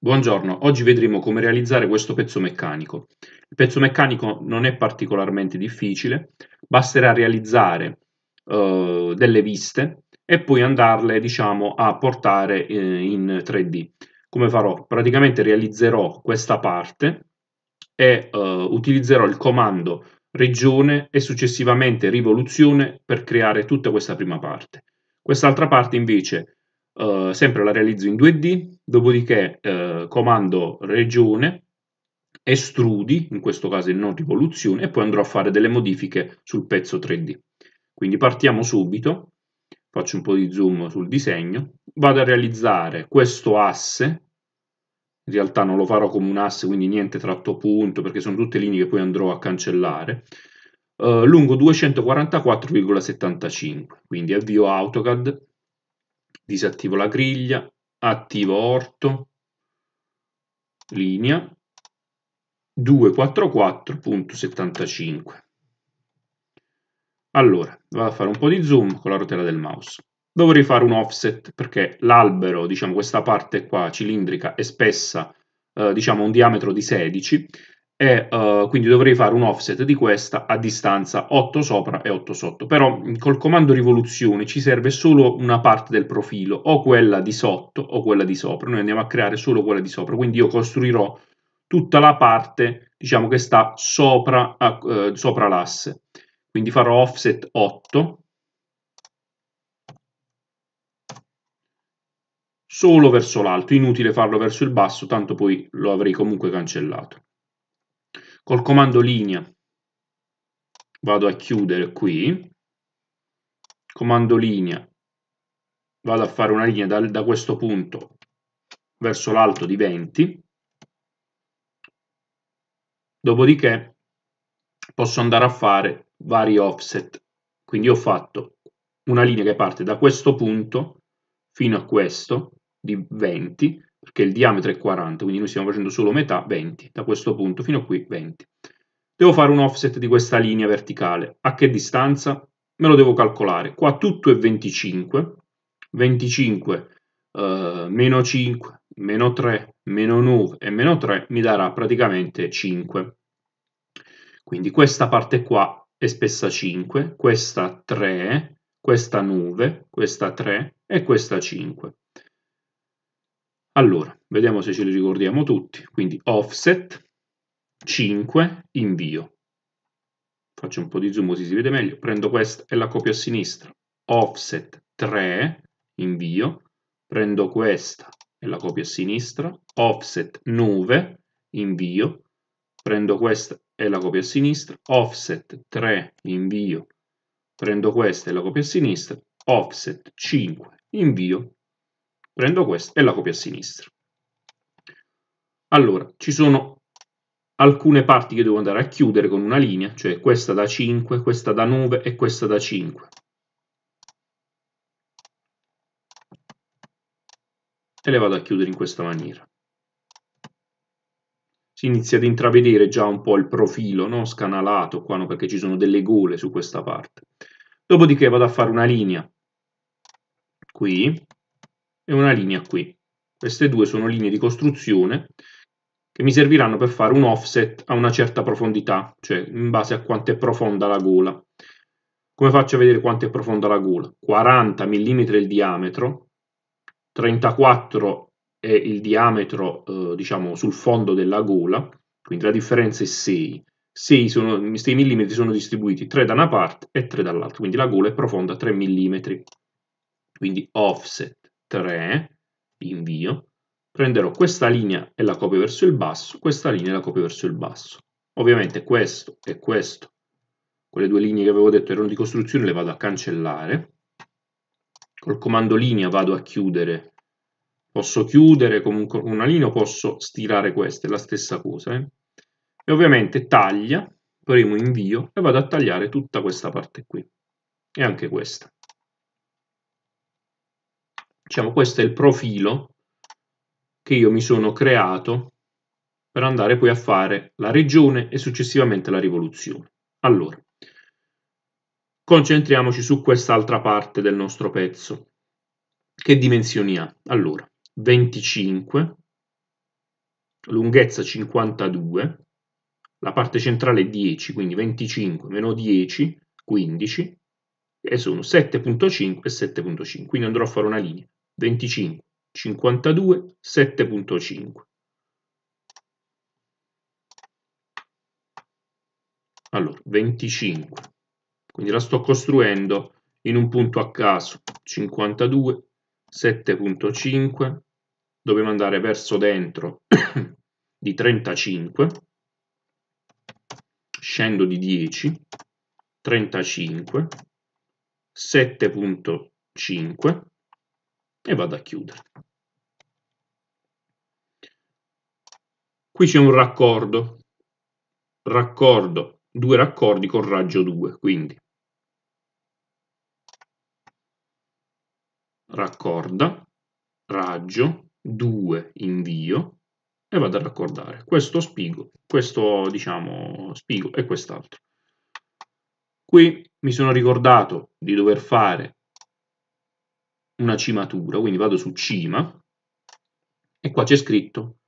Buongiorno, oggi vedremo come realizzare questo pezzo meccanico. Il pezzo meccanico non è particolarmente difficile, basterà realizzare eh, delle viste e poi andarle diciamo, a portare eh, in 3D. Come farò? Praticamente realizzerò questa parte e eh, utilizzerò il comando regione e successivamente rivoluzione per creare tutta questa prima parte. Quest'altra parte invece eh, sempre la realizzo in 2D, dopodiché eh, comando regione, estrudi, in questo caso in non rivoluzione, e poi andrò a fare delle modifiche sul pezzo 3D. Quindi partiamo subito, faccio un po' di zoom sul disegno, vado a realizzare questo asse, in realtà non lo farò come un asse, quindi niente tratto punto, perché sono tutte linee che poi andrò a cancellare, eh, lungo 244,75, quindi avvio AutoCAD, disattivo la griglia, attivo orto, linea 244.75. Allora, vado a fare un po' di zoom con la rotella del mouse. Dovrei fare un offset perché l'albero, diciamo questa parte qua cilindrica è spessa, eh, diciamo un diametro di 16, e uh, quindi dovrei fare un offset di questa a distanza 8 sopra e 8 sotto però mm, col comando rivoluzione ci serve solo una parte del profilo o quella di sotto o quella di sopra noi andiamo a creare solo quella di sopra quindi io costruirò tutta la parte diciamo che sta sopra, uh, sopra l'asse quindi farò offset 8 solo verso l'alto inutile farlo verso il basso tanto poi lo avrei comunque cancellato Col comando linea vado a chiudere qui, comando linea, vado a fare una linea da, da questo punto verso l'alto di 20, dopodiché posso andare a fare vari offset, quindi ho fatto una linea che parte da questo punto fino a questo di 20, perché il diametro è 40, quindi noi stiamo facendo solo metà, 20, da questo punto fino a qui 20. Devo fare un offset di questa linea verticale, a che distanza? Me lo devo calcolare, qua tutto è 25, 25 eh, meno 5, meno 3, meno 9 e meno 3 mi darà praticamente 5. Quindi questa parte qua è spessa 5, questa 3, questa 9, questa 3 e questa 5. Allora, vediamo se ce li ricordiamo tutti. Quindi offset, 5, invio. Faccio un po' di zoom così si vede meglio. Prendo questa e la copio a sinistra. Offset 3, invio. Prendo questa e la copio a sinistra. Offset 9, invio. Prendo questa e la copio a sinistra. Offset 3, invio. Prendo questa e la copio a sinistra. Offset 5, invio prendo questa e la copio a sinistra. Allora, ci sono alcune parti che devo andare a chiudere con una linea, cioè questa da 5, questa da 9 e questa da 5. E le vado a chiudere in questa maniera. Si inizia ad intravedere già un po' il profilo no? scanalato qua, no? perché ci sono delle gole su questa parte. Dopodiché vado a fare una linea qui, e una linea qui. Queste due sono linee di costruzione che mi serviranno per fare un offset a una certa profondità, cioè in base a quanto è profonda la gola. Come faccio a vedere quanto è profonda la gola? 40 mm è il diametro, 34 è il diametro eh, diciamo sul fondo della gola, quindi la differenza è 6. 6, sono, 6 mm sono distribuiti 3 da una parte e 3 dall'altra, quindi la gola è profonda 3 mm. Quindi offset 3, invio, prenderò questa linea e la copio verso il basso, questa linea e la copio verso il basso. Ovviamente questo e questo, quelle due linee che avevo detto erano di costruzione, le vado a cancellare. Col comando linea vado a chiudere, posso chiudere comunque una linea o posso stirare questa, è la stessa cosa. Eh? E ovviamente taglia, premo invio e vado a tagliare tutta questa parte qui e anche questa diciamo questo è il profilo che io mi sono creato per andare poi a fare la regione e successivamente la rivoluzione. Allora, concentriamoci su quest'altra parte del nostro pezzo. Che dimensioni ha? Allora, 25, lunghezza 52, la parte centrale 10, quindi 25 meno 10, 15, e sono 7.5 e 7.5, quindi andrò a fare una linea. 25, 52, 7.5. Allora, 25. Quindi la sto costruendo in un punto a caso. 52, 7.5. Dobbiamo andare verso dentro di 35. Scendo di 10. 35. 7.5 e vado a chiudere. Qui c'è un raccordo, raccordo, due raccordi con raggio 2, quindi raccorda, raggio, 2 invio e vado a raccordare questo spigo, questo diciamo spigo e quest'altro. Qui mi sono ricordato di dover fare una cimatura, quindi vado su cima e qua c'è scritto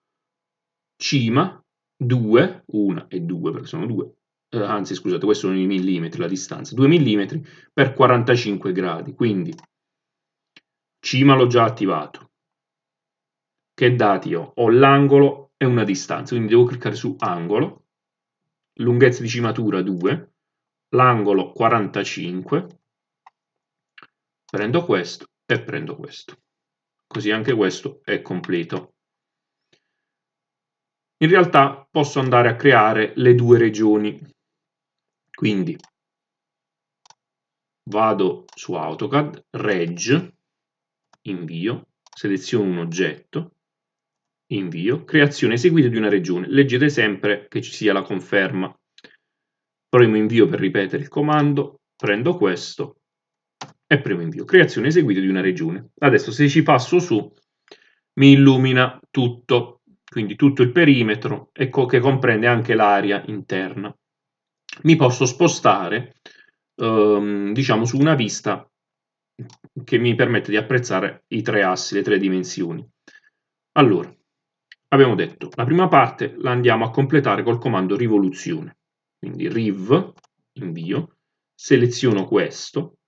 cima 2, 1 e 2 perché sono 2, eh, anzi scusate, questi sono i millimetri, la distanza, 2 millimetri per 45 gradi, quindi cima l'ho già attivato. Che dati ho? Ho l'angolo e una distanza, quindi devo cliccare su angolo, lunghezza di cimatura 2, l'angolo 45, prendo questo e prendo questo. Così anche questo è completo. In realtà posso andare a creare le due regioni. Quindi vado su AutoCAD, Reg, invio, seleziono un oggetto, invio, creazione eseguita di una regione. Leggete sempre che ci sia la conferma. Premo invio per ripetere il comando, prendo questo e premo invio. Creazione eseguita di una regione. Adesso se ci passo su mi illumina tutto, quindi tutto il perimetro e co che comprende anche l'area interna. Mi posso spostare ehm, diciamo su una vista che mi permette di apprezzare i tre assi, le tre dimensioni. Allora, abbiamo detto, la prima parte la andiamo a completare col comando rivoluzione. Quindi riv, invio, seleziono questo,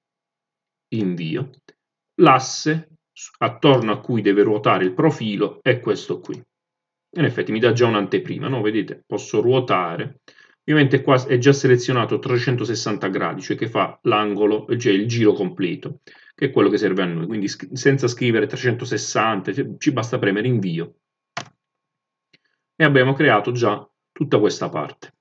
invio. L'asse attorno a cui deve ruotare il profilo è questo qui. In effetti mi dà già un'anteprima, no? Vedete, posso ruotare. Ovviamente qua è già selezionato 360 gradi, cioè che fa l'angolo, cioè il giro completo, che è quello che serve a noi. Quindi senza scrivere 360, ci basta premere invio. E abbiamo creato già tutta questa parte.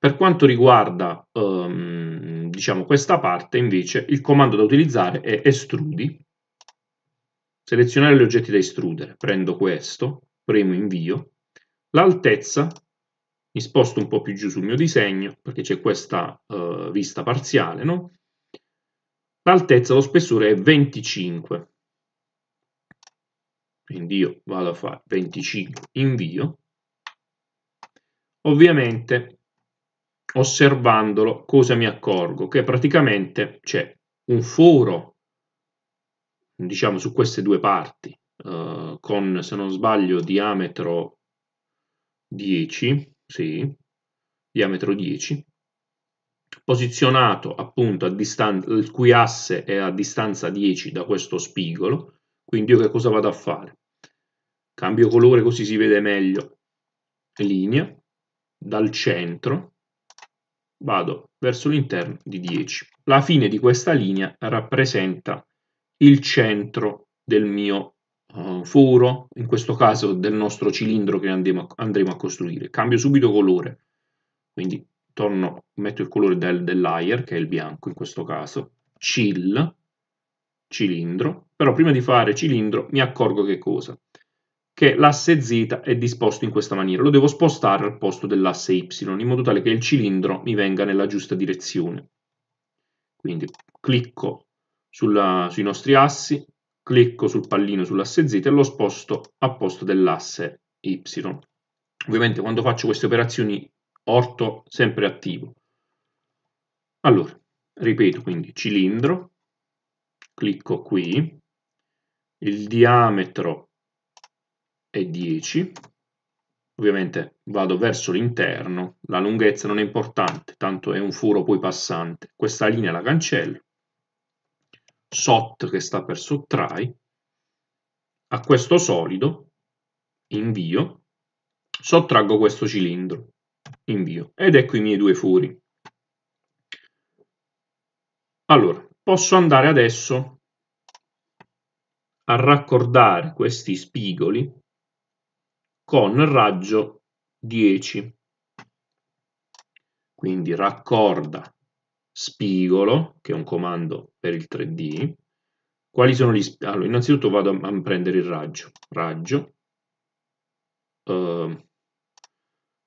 Per quanto riguarda ehm, diciamo, questa parte, invece, il comando da utilizzare è estrudi, selezionare gli oggetti da estrudere, prendo questo, premo invio, l'altezza, mi sposto un po' più giù sul mio disegno, perché c'è questa eh, vista parziale, no? l'altezza, lo spessore è 25, quindi io vado a fare 25, invio, ovviamente osservandolo cosa mi accorgo? Che praticamente c'è un foro, diciamo su queste due parti, eh, con se non sbaglio diametro 10, sì, diametro 10, posizionato appunto a distanza, il cui asse è a distanza 10 da questo spigolo, quindi io che cosa vado a fare? Cambio colore così si vede meglio, linea, dal centro, vado verso l'interno di 10. La fine di questa linea rappresenta il centro del mio uh, foro, in questo caso del nostro cilindro che andiamo, andremo a costruire. Cambio subito colore, quindi torno, metto il colore del, del layer, che è il bianco in questo caso, chill, cilindro, però prima di fare cilindro mi accorgo che cosa? che l'asse Z è disposto in questa maniera. Lo devo spostare al posto dell'asse Y, in modo tale che il cilindro mi venga nella giusta direzione. Quindi clicco sulla, sui nostri assi, clicco sul pallino sull'asse Z e lo sposto a posto dell'asse Y. Ovviamente quando faccio queste operazioni orto sempre attivo. Allora, ripeto quindi cilindro, clicco qui, il diametro e 10, ovviamente vado verso l'interno, la lunghezza non è importante, tanto è un furo poi passante, questa linea la cancello, SOT che sta per sottrai, a questo solido invio, sottraggo questo cilindro, invio, ed ecco i miei due furi. Allora, posso andare adesso a raccordare questi spigoli con raggio 10. Quindi raccorda spigolo, che è un comando per il 3D. Quali sono gli spigoli? Allora, innanzitutto vado a prendere il raggio. Raggio. Eh,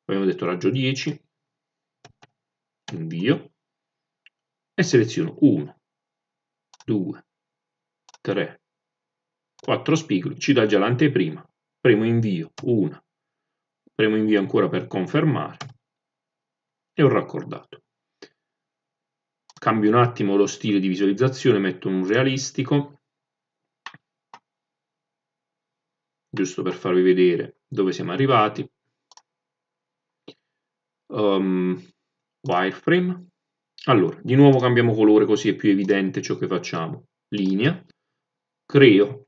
abbiamo detto raggio 10. Invio. E seleziono 1, 2, 3, 4 spigoli. Ci dà già l'anteprima premo invio 1, premo invio ancora per confermare e ho raccordato. Cambio un attimo lo stile di visualizzazione, metto un realistico, giusto per farvi vedere dove siamo arrivati. Um, wireframe. Allora, di nuovo cambiamo colore così è più evidente ciò che facciamo. Linea. Creo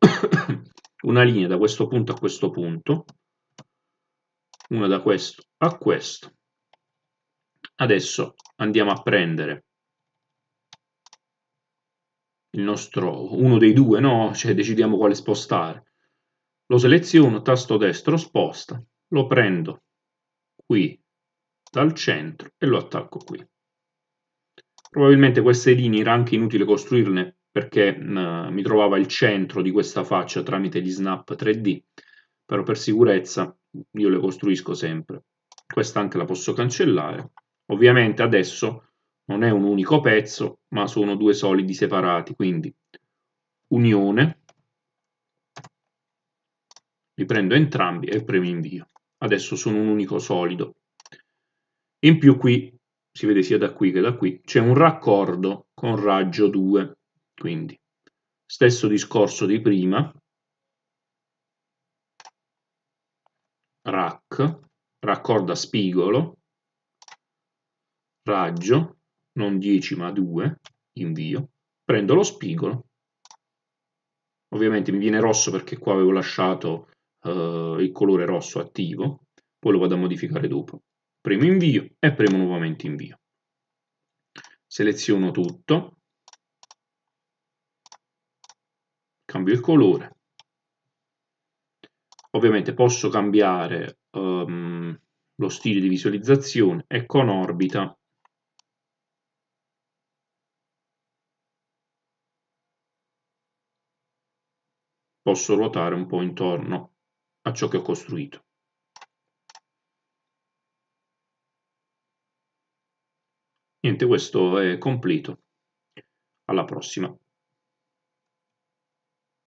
una linea da questo punto a questo punto, una da questo a questo. Adesso andiamo a prendere il nostro, uno dei due, no? Cioè decidiamo quale spostare. Lo seleziono, tasto destro, sposta, lo prendo qui dal centro e lo attacco qui. Probabilmente queste linee era anche inutile costruirne perché mh, mi trovava il centro di questa faccia tramite gli snap 3D, però per sicurezza io le costruisco sempre. Questa anche la posso cancellare. Ovviamente adesso non è un unico pezzo, ma sono due solidi separati, quindi unione, li prendo entrambi e premo invio. Adesso sono un unico solido. In più qui, si vede sia da qui che da qui, c'è un raccordo con raggio 2 quindi, stesso discorso di prima, rack, raccorda spigolo, raggio, non 10 ma 2, invio, prendo lo spigolo, ovviamente mi viene rosso perché qua avevo lasciato eh, il colore rosso attivo, poi lo vado a modificare dopo. Premo invio e premo nuovamente invio. Seleziono tutto, cambio il colore ovviamente posso cambiare um, lo stile di visualizzazione e con orbita posso ruotare un po' intorno a ciò che ho costruito. Niente, questo è completo. Alla prossima.